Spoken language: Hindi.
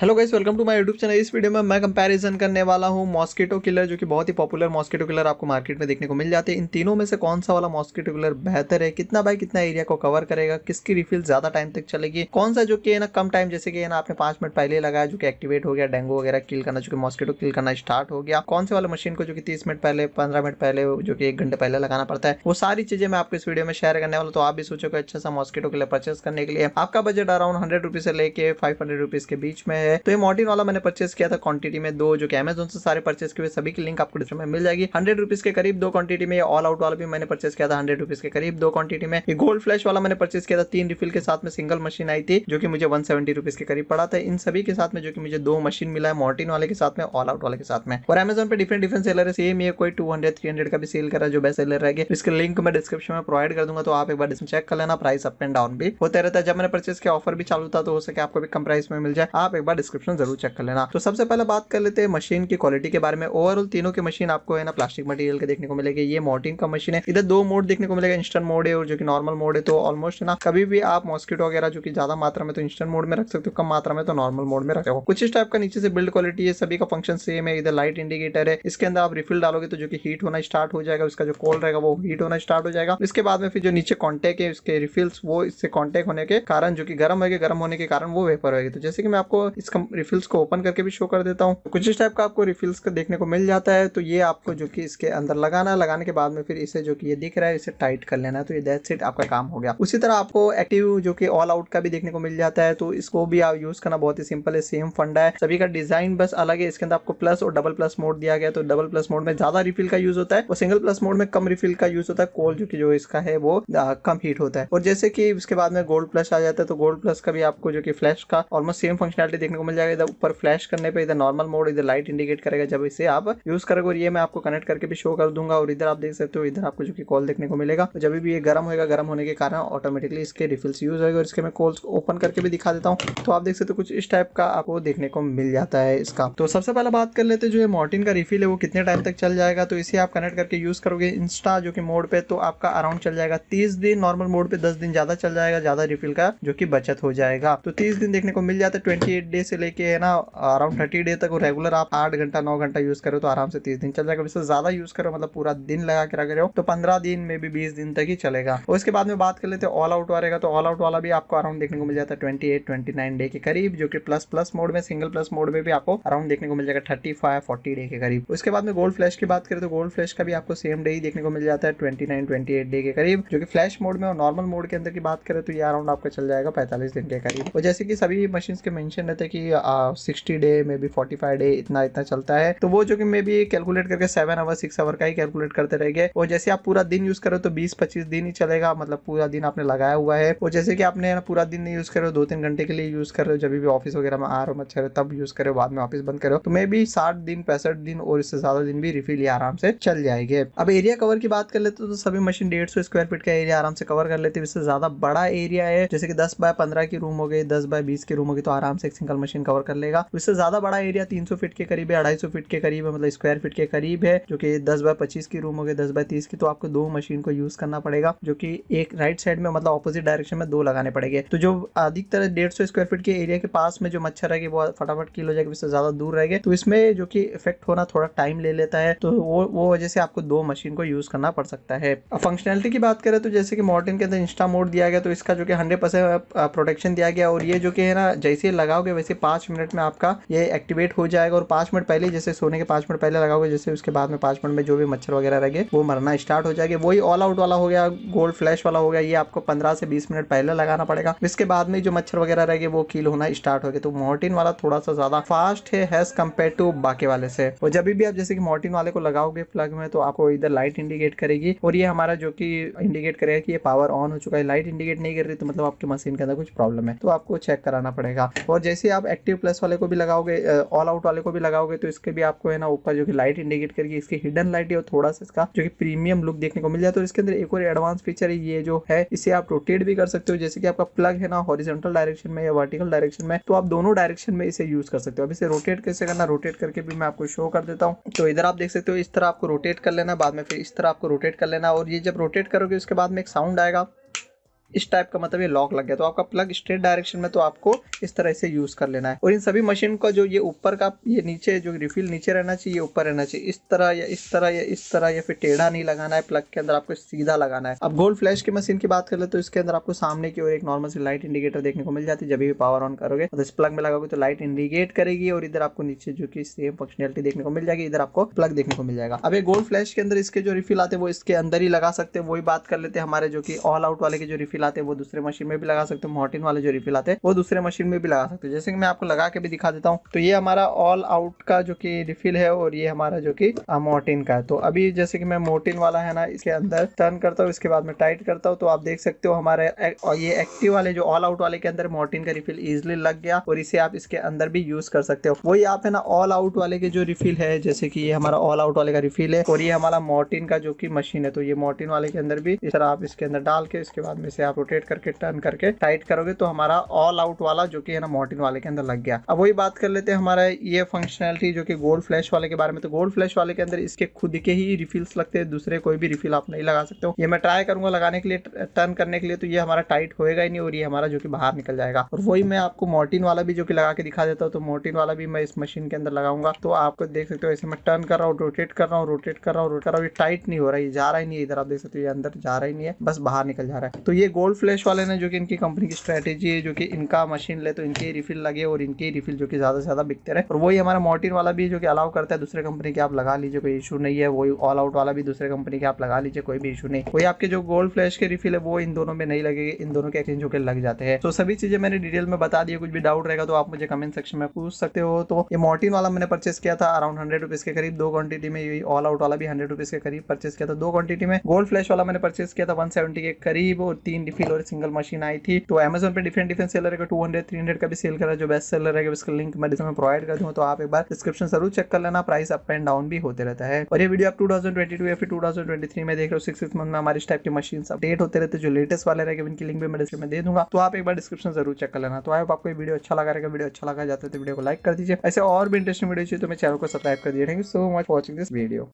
hello guys welcome to my YouTube channel इस वीडियो में मैं कंपैरिजन करने वाला हूँ मॉस्किटो किलर जो कि बहुत ही पॉपुलर मॉस्किटो किलर आपको मार्केट में देखने को मिल जाते हैं इन तीनों में से कौन सा वाला मॉस्किटो किलर बेहतर है कितना बाय कितना एरिया को कवर करेगा किसकी रिफिल ज्यादा टाइम तक चलेगी कौन सा जो कि है ना कम टाइम जैसे कि है ना आपने पांच मिनट पहले लगाया जो कि एक्टिवेट हो गया डेंगू वगैरह किल करना जो कि मॉस्किटो किल करना स्टार्ट हो गया कौन से वाला मशीन को जो कि तीस मिनट पहले पंद्रह मिनट पहले जो कि एक घंटे पहले लगाना पड़ता है वो सारी चीजें मैं आपको इस वीडियो में शेयर करने वाला तो आप भी सोचोगे अच्छा सा मॉस्किटो किलर परचेस करने के लिए आपका बजट अराउंड हंड्रेड रुपीज से लेकर फाइव हंड्रेड रुपीज के बीच में है तो ये मॉर्टिन वाला मैंने परचेस किया था क्वांटिटी में दो जो कि अमेजोन से सारे परचेस किए सभी की लिंक आपको डिस्क्रिप्शन में मिल जाएगी हंड्रेड रुपीज के करीब दो क्वांटिटी में ऑल आउट वाला भी मैंने परचेस किया था हंड्रेड रुपीज के करीब दो क्वांटिटी में ये गोल्ड फ्लैश वाला मैंने परचेस किया था तीन रिफिल के साथ में सिंगल मशीन आई थी जो कि मुझे वन सेवेंटी रुपीज के करीब पड़ा था इन सभी के साथ में जो कि मुझे दो मशीन मिला है मॉर्टिन वाले के साथ में ऑल आउट वाले के साथ में और अमेजोन पर डिफरेंट डिफरेंट सेलर है सेम ये कोई टू हंड्रेड थ्री हंड्रेड का भी सेल करा जो बेस्ट सेलर रहेगा इसके लिंक मैं डिस्क्रिप्शन में प्रोवाइड कर दूंगा तो आप एक बार इसमें चेक कर लेना प्राइस अप एंड डाउन भी होता रहता है जब मैंने परचेस किया ऑफर भी चालू था तो हो सके आपको भी कम प्राइस में मिल जाए आप एक बार डिस्क्रिप्शन जरूर चेक कर लेना तो सबसे पहले बात कर लेते हैं मशीन की क्वालिटी के बारे में ओवरऑल तीनों की मशीन आपको है ना प्लास्टिक मटेरियल के देखने को मिलेगी ये मोटिंग का मशीन है इधर दो मोड देखने को मिलेगा इंस्टेंट मोड है और जो कि नॉर्मल मोड है तो ऑलमोस्ट ना कभी भी आप मॉस्किटो वगैरह जो कि ज्यादा मात्रा में तो इंस्टेंट मोड में रख सकते हो कम मात्रा में तो नॉर्मल मोड में रखे हो कुछ इस टाइप का नीचे से बिल्ड क्वालिटी है सभी का फंक्शन सेम है इधर लाइट इंडिकेटर है इसके अंदर आप रिफिल डालोगे तो जो कि हीट होना स्टार्ट हो जाएगा उसका जो कोल रहेगा वो हीट होना स्टार्ट हो जाएगा इसके बाद में फिर जो नीचे कॉन्टेक्ट है उसके रिफिल्स वो इससे कॉन्टेक्ट होने के कारण जो कि गर्म होगी गर्म होने के कारण वो वेपर होगी तो जैसे कि मैं आपको इस रिफिल्स को ओपन करके भी शो कर देता हूँ कुछ इस टाइप का आपको रिफिल्स का देखने को मिल जाता है तो ये आपको जो कि इसके अंदर लगाना है लगाने के बाद में फिर इसे जो कि ये दिख रहा है इसे टाइट कर लेना है तो ये दैट सेट आपका काम हो गया उसी तरह आपको एक्टिव जो कि ऑल आउट का भी देखने को मिल जाता है तो इसको भी आप यूज करना बहुत ही सिंपल है सेम फंडा है सभी का डिजाइन बस अलग है इसके अंदर आपको प्लस और डबल प्लस मोड दिया गया तो डबल प्लस मोड में ज्यादा रिफिल का यूज होता है और सिंगल प्लस मोड में कम रिफिल का यूज होता है कोल जो की जो इसका है वो कम हीट होता है और जैसे कि उसके बाद में गोल्ड प्लस आ जाता है तो गोल्ड प्लस का भी आपको जो कि फ्लैश का ऑलमोस्ट सेम फंक्शनलिटी देखने को मिल जाएगा इधर ऊपर फ्लैश करने पे इधर नॉर्मल मोड इधर लाइट इंडिकेट करेगा जब इसे आप यूज करोगे और ये मैं आपको कनेक्ट करके भी शो कर दूंगा और इधर आप देख सकते हो इधर आपको जो कि कॉल देखने को मिलेगा तो जब भी ये गर्म होगा गर्म होने के कारण ऑटोमेटिकली इसके रिफिल्स यूज होगा और इसके मैं कॉल्स ओपन करके भी दिखा देता हूँ तो आप देख सकते हो कुछ इस टाइप का आपको देखने को मिल जाता है इसका तो सबसे पहले बात कर लेते जो है मोर्टिन का रिफिल है वो कितने टाइम तक चल जाएगा तो इसे आप कनेक्ट करके यूज करोगे इंस्टा जो कि मोड पे तो आपका अराउंड चल जाएगा तीस दिन नॉर्मल मोड पे दस दिन ज्यादा चल जाएगा ज्यादा रिफिल का जो की बचत हो जाएगा तो तीस दिन देखने को मिल जाता है ट्वेंटी डे से लेके है ना अराउंड थर्टी डे तक वो रेगुलर आप आठ घंटा नौ घंटा यूज करो तो आराम से तीस दिन चल जाएगा इससे ज्यादा यूज करो मतलब पूरा दिन लगा के रख रहे हो तो पंद्रह दिन में भी बीस दिन तक ही चलेगा और इसके बाद में बात कर लेते ऑल आउट वाले का तो ऑल आउट वाला भी आपको अराउंड देखने को मिल जाता है ट्वेंटी एट ट्वेंटी डे के करीब जो कि प्लस प्लस मोड में सिंगल प्लस मोड में भी आपको अराउंड देखने को मिल जाएगा थर्टी फाइव फोर्टी डे के करीब उसके बाद में गोल्ड फ्लैश की बात करें तो गोल्ड फ्लैश का भी आपको सेम डे ही देखने को मिल जाता है twenty nine twenty eight day के करीब जो कि फ्लैश मोड में और नॉर्मल मोड के अंदर की बात करें तो ये अराउंड आपका चल जाएगा पैंतालीस दिन के करीब और जैसे कि सभी मशीन के मेंशन रहते कि sixty day may be forty five day इतना इतना चलता है तो वो जो कि मे बी कैलकुलेट करके सेवन आवर सिक्स आवर का ही कैलकुलेट करते रहेंगे और जैसे आप पूरा दिन यूज करो तो बीस पच्चीस दिन ही चलेगा मतलब पूरा दिन आपने लगाया हुआ है और जैसे कि आपने पूरा दिन नहीं यूज कर रहे हो दो तीन घंटे के लिए यूज कर रहे हो जब भी ऑफिस वगैरह में आ रहा हो मच्छर तब यूज करो बाद में ऑफिस बंद करो तो मे बी साठ दिन पैंसठ दिन और इससे ज्यादा दिन भी रिफिल आराम से चल जाएंगे अब एरिया कवर की बात कर लेते तो सभी मशीन डेढ़ सौ स्क्वायर फीट का एरिया आराम से कवर कर लेते हैं इससे ज्यादा बड़ा एरिया है जैसे कि दस बाय पंद्रह की रूम हो गई दस बाय बीस की रूम होगी तो आराम से एक सिंगल मशीन कवर कर लेगा उससे ज्यादा बड़ा एरिया 300 फीट के करीब है अढ़ाई फीट के करीब है मतलब स्क्वायर फीट के करीब है जो कि 10 बाय 25 की रूम हो गए दस बाय तीस की तो आपको दो मशीन को यूज करना पड़ेगा जो कि एक राइट साइड में मतलब अपोजिट डायरेक्शन में दो लगाने पड़ेंगे तो जो अधिकतर डेढ़ सौ स्क्वायर फीट के एरिया के पास में जो मच्छर रहेगी वो फटाफट किल हो जाएगी उससे ज्यादा दूर रहेगी तो इसमें जो कि इफेक्ट होना थोड़ा टाइम ले लेता है तो वो वो वजह से आपको दो मशीन को यूज करना पड़ सकता है फंक्शनलिटी की बात करें तो जैसे कि मॉडर्न के अंदर इंस्टा मोड दिया गया तो इसका जो कि हंड्रेड प्रोटेक्शन दिया गया और ये जो कि है ना जैसे लगाओगे वैसे से पाँच मिनट में आपका ये एक्टिवेट हो जाएगा और पाँच मिनट पहले जैसे सोने के पाँच मिनट पहले लगाओगे जैसे उसके बाद में पाँच मिनट में जो भी मच्छर वगैरह रहेंगे वो मरना स्टार्ट हो जाएगा वही ऑल आउट वाला हो गया गोल्ड फ्लैश वाला हो गया ये आपको पंद्रह से बीस मिनट पहले लगाना पड़ेगा इसके बाद में जो मच्छर वगैरह रहेंगे वो कील होना स्टार्ट हो गया तो मोर्टिन वाला थोड़ा सा ज़्यादा फास्ट है हैज़ कम्पेयर टू बाकी वाले से और जब भी आप जैसे कि मोर्टिन वाले को लगाओगे प्लग में तो आपको इधर लाइट इंडिकेट करेगी और ये हमारा जो कि इंडिकेट करेगा कि ये पावर ऑन हो चुका है लाइट इंडिकेट नहीं कर रही तो मतलब आपके मशीन के अंदर कुछ प्रॉब्लम है तो आपको चेक कराना पड़ेगा और जैसे आप आप एक्टिव प्लस वाले को भी लगाओगे ऑल आउट वाले को भी लगाओगे तो इसके भी आपको है ना ऊपर जो कि लाइट इंडिकेट करेगी इसकी हिडन लाइट है और थोड़ा सा इसका जो कि प्रीमियम लुक देखने को मिल जाए तो इसके अंदर एक और एडवांस फीचर है ये जो है इसे आप रोटेट भी कर सकते हो जैसे कि आपका प्लग है ना हॉरिजेंटल डायरेक्शन में या वर्टिकल डायरेक्शन में तो आप दोनों डायरेक्शन में इसे यूज कर सकते हो अब इसे रोटेट कैसे करना रोटेट करके भी मैं आपको शो कर देता हूँ तो इधर आप देख सकते हो इस तरह आपको रोटेट कर लेना बाद में फिर इस तरह आपको रोटेट कर लेना और ये जब रोटेट करोगे उसके बाद में एक साउंड आएगा इस टाइप का मतलब ये लॉक लग गया तो आपका प्लग स्ट्रेट डायरेक्शन में तो आपको इस तरह से यूज कर लेना है और इन सभी मशीन का जो ये ऊपर का ये नीचे जो रिफिल नीचे रहना चाहिए ये ऊपर रहना चाहिए इस तरह या इस तरह या इस तरह या फिर टेढ़ा नहीं लगाना है प्लग के अंदर आपको सीधा लगाना है अब गोल्ड फ्लैश की मशीन की बात कर ले तो इसके अंदर आपको सामने की ओर एक नॉर्मल सी लाइट इंडिकेटर देखने को मिल जाती है जब भी पावर ऑन करोगे तो इस प्लग में लगाओगे तो लाइट इंडिकेट करेगी और इधर आपको नीचे जो की सेम फंक्शनलिटी देखने को मिल जाएगी इधर आपको प्लग देखने को मिल जाएगा अब ये गोल्ड फ्लैश के अंदर इसके जो रिफिल आते हैं वो इसके अंदर ही लगा सकते हैं वही बात कर लेते हैं हमारे जो की ऑल आउट वाले के जो रिफिल रिफिल आते हैं वो दूसरे मशीन में भी लगा सकते हो मोहटिन वाले जो रिफिल आते हैं वो दूसरे मशीन में भी लगा सकते हो जैसे कि मैं आपको लगा के भी दिखा देता हूँ तो ये हमारा ऑल आउट का जो की रिफिल है और ये हमारा जो की मोहटिन का है तो अभी जैसे कि मैं मोटिन वाला है ना इसके अंदर टर्न करता हूँ इसके बाद में टाइट करता हूँ तो आप देख सकते हो हमारे ये एक्टिव वाले जो ऑल आउट वाले के अंदर मोटिन का रिफिल इजिली लग गया और इसे आप इसके अंदर भी यूज कर सकते हो वही आप है ना ऑल आउट वाले के जो रिफिल है जैसे कि ये हमारा ऑल आउट वाले का रिफिल है और ये हमारा मोटिन का जो की मशीन है तो ये मोटिन वाले के अंदर भी इस तरह आप इसके अंदर डाल के इसके बाद में से आप रोटेट करके टर्न करके टाइट करोगे तो हमारा ऑल आउट वाला जो कि है ना मोर्टिन वाले के अंदर लग गया अब वही बात कर लेते हैं हमारा ये फंक्शनलिटी जो कि गोल्ड फ्लैश वाले के बारे में तो गोल्ड फ्लैश वाले के अंदर इसके खुद के ही रिफिल्स लगते हैं दूसरे कोई भी रिफिल आप नहीं लगा सकते हो ये मैं ट्राई करूंगा लगाने के लिए टर्न करने के लिए तो ये हमारा टाइट होएगा ही नहीं और ये हमारा जो कि बाहर निकल जाएगा और वही मैं आपको मोर्टिन वाला भी जो कि लगा के दिखा देता हूँ तो मोर्टिन वाला भी मैं इस मशीन के अंदर लगाऊंगा तो आपको देख सकते हो ऐसे मैं टर्न कर रहा हूँ रोटेट कर रहा हूँ रोटेट कर रहा हूँ रोटेट कर रहा हूँ ये टाइट नहीं हो रहा है जा रहा ही नहीं है इधर आप देख सकते हो ये अंदर जा रहा ही नहीं है बस बाहर निकल जा रहा है तो ये गोल्ड फ्लैश वाले ने जो कि इनकी कंपनी की स्ट्रेटेजी है जो कि इनका मशीन ले तो इनके रिफिल लगे और इनके रिफिल जो कि ज्यादा से ज्यादा बिकते रहे और वही हमारा मोटिन वाला भी जो कि अलाउ करता है दूसरे कंपनी के आप लगा लीजिए कोई इशू नहीं है वही ऑल आउट वाला भी दूसरे कंपनी के आप लगा लीजिए कोई भी इशू नहीं वही आपके जो गोल्ड फ्लैश के रिफिल है वो इन दोनों में नहीं लगेगी इन दोनों के एक्सचेंज होकर लग जाते हैं तो सभी चीजें मैंने डिटेल में बता दी कुछ भी डाउट रहेगा तो आप मुझे कमेंट सेक्शन में पूछ सकते हो तो ये मोर्टिन वाला मैंने परचेस किया था अराउंड हंड्रेड रुपीज के करीब दो क्वांटिटी में यही ऑल आउट वाला भी हंड्रेड रुपीज के करीब परचेस किया था दो क्वांटिटी में गोल्ड फ्लैश वाला मैंने परचेस किया था वन के करीब और तीन की फील फिलोर सिंगल मशीन आई थी तो अमेजोन पर डिफरेंट डिफरेंट सेलर है टू हंड्रेड थ्री हंड्रेड का भी सेल करा जो बेस्ट सेलर है उसका लिंक मैं डिस्क्रिप्शन प्रोवाइड कर दूँ तो आप एक बार डिस्क्रिप्शन जरूर चेक कर लेना प्राइस अप एंड डाउन भी होते रहता है और ये वीडियो आप टू थाउजेंड ट्वेंटी टू या फिर टू थाउजेंड ट्वेंटी थ्री में देख रहे हो सिक्स मंथ में हमारे इस टाइप की मशीन अपडेट होते रहते जो लेटेस्ट वाले रहेगा उनकी लिंक भी मैं डिस्क्रिप्शन में दे दूंगा तो आप एक बार डिस्क्रिप्शन जरूर चेक कर लेना तो आप आपको वीडियो अच्छा लगा रहेगा वीडियो अच्छा लगा जाता है तो वीडियो को लाइक कर दीजिए ऐसे और भी इंटरेस्टिंग वीडियो चाहिए तो मैं चैनल को सब्सक्राइब कर दिए thank you so much watching this video